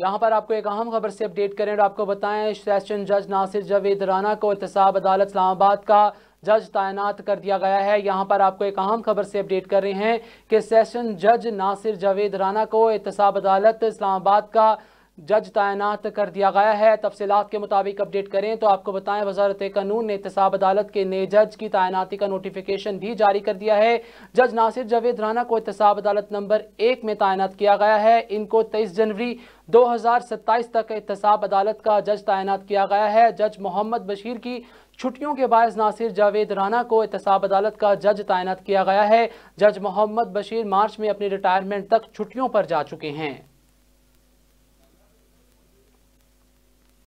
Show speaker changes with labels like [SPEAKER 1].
[SPEAKER 1] यहाँ पर आपको एक अहम खबर से अपडेट करें और आपको बताएं सेशन जज नासिर जावेद राना को एहतसाब अदालत इस्लामाबाद का जज तैनात कर दिया गया है यहाँ पर आपको एक अहम खबर से अपडेट कर रहे हैं कि सेशन जज नासिर जावेद राना को एहतसाब अदालत इस्लामाबाद का जज तैनात कर दिया गया है तफसीत के मुताबिक अपडेट करें तो आपको बताएं वजारत कानून ने तसाब अदालत के नए जज की तैनाती का नोटिफिकेशन भी जारी कर दिया है जज नासिर जावेद राना को तसाब अदालत नंबर एक में तैनात किया गया है इनको तेईस जनवरी 2027 तक एहतसाब अदालत का जज तैनात किया गया है जज मोहम्मद बशीर की छुट्टियों के बायस नासिर जावेद राना को एहतसाब अदालत का जज तैनात किया गया है जज मोहम्मद बशीर मार्च में अपनी रिटायरमेंट तक छुट्टियों पर जा चुके हैं